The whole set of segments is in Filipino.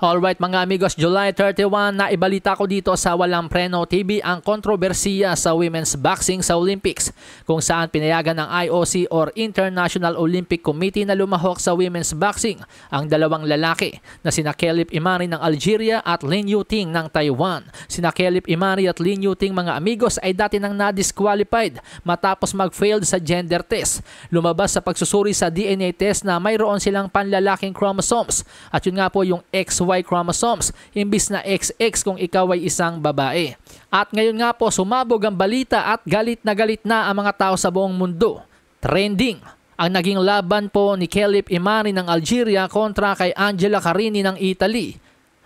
Alright mga amigos, July 31 na ibalita ko dito sa Walang Preno TV ang kontrobersiya sa women's boxing sa Olympics kung saan pinayagan ng IOC or International Olympic Committee na lumahok sa women's boxing ang dalawang lalaki na sina Caleb Imari ng Algeria at Lin Yuting ng Taiwan. Sina Caleb Imari at Lin Yuting mga amigos ay dati nang na-disqualified matapos mag-failed sa gender test. Lumabas sa pagsusuri sa DNA test na mayroon silang panlalaking chromosomes at yun nga po yung XY Y chromosomes imbis na XX kung ikaw ay isang babae. At ngayon nga po sumabog ang balita at galit na galit na ang mga tao sa buong mundo. Trending ang naging laban po ni Kelip Imani ng Algeria kontra kay Angela Carini ng Italy.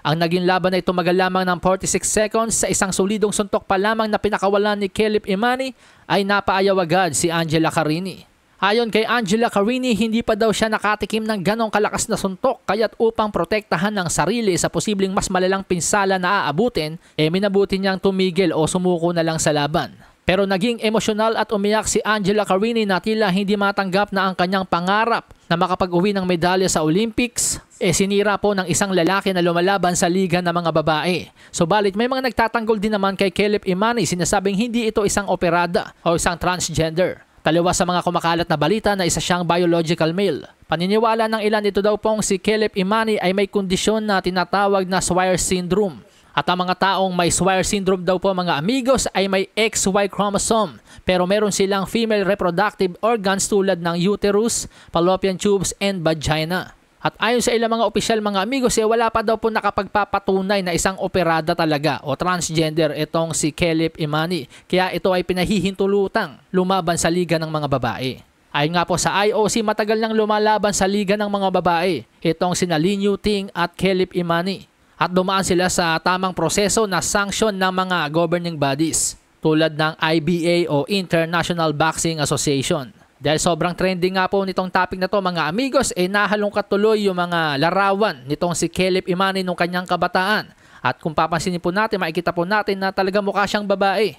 Ang naging laban ay tumagal lamang ng 46 seconds sa isang solidong suntok pa lamang na pinakawalan ni Kelip Imani ay napaayaw agad si Angela Carini. Ayon kay Angela Carini, hindi pa daw siya nakatikim ng ganong kalakas na suntok kaya't upang protektahan ng sarili sa posibleng mas malalang pinsala na aabutin, e eh minabuti niyang tumigil o sumuko na lang sa laban. Pero naging emosyonal at umiyak si Angela Carini na tila hindi matanggap na ang kanyang pangarap na makapag-uwi ng medalya sa Olympics e eh sinira po ng isang lalaki na lumalaban sa liga ng mga babae. Subalit may mga nagtatanggol din naman kay Caleb Imani sinasabing hindi ito isang operada o isang transgender. Taliwa sa mga kumakalat na balita na isa siyang biological male. Paniniwala ng ilan ito daw pong si Caleb Imani ay may kondisyon na tinatawag na Swire syndrome. At ang mga taong may Swire syndrome daw po mga amigos ay may XY chromosome pero meron silang female reproductive organs tulad ng uterus, fallopian tubes, and vagina. At ayon sa ilang mga opisyal mga amigo, eh, wala pa daw po nakapagpapatunay na isang operada talaga o transgender itong si Caleb Imani. Kaya ito ay pinahihintulutang lumaban sa liga ng mga babae. Ayon nga po sa IOC, matagal nang lumalaban sa liga ng mga babae itong si Lin Yuting at Caleb Imani. At dumaan sila sa tamang proseso na sanction ng mga governing bodies tulad ng IBA o International Boxing Association. Dahil sobrang trending nga po nitong topic na to mga amigos, eh nahalong katuloy yung mga larawan nitong si Caleb Imani nung kanyang kabataan. At kung papansinin po natin, makikita po natin na talaga mukha siyang babae.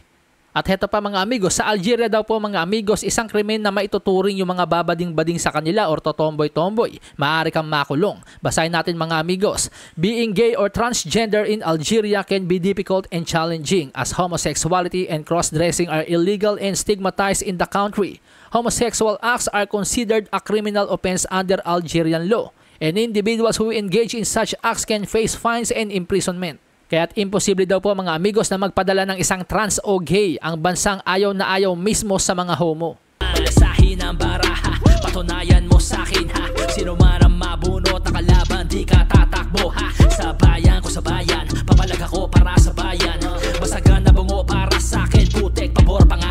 At heto pa mga amigos, sa Algeria daw po mga amigos, isang krimen na maituturing yung mga babading-bading sa kanila or totomboy-tomboy. Maaari kang makulong. Basahin natin mga amigos. Being gay or transgender in Algeria can be difficult and challenging as homosexuality and cross-dressing are illegal and stigmatized in the country. Homosexual acts are considered a criminal offense under Algerian law and individuals who engage in such acts can face fines and imprisonment. Kaya't imposible daw po mga amigos na magpadala ng isang trans o gay ang bansang ayaw na ayaw mismo sa mga homo. Malasahin ang baraha, patunayan mo sa akin ha Sino man ang mabunot na di ka tatakbo ha Sa bayan ko sa bayan, papalag ako para sa bayan Basagan na bungo para sa akin, putek, pabor, pang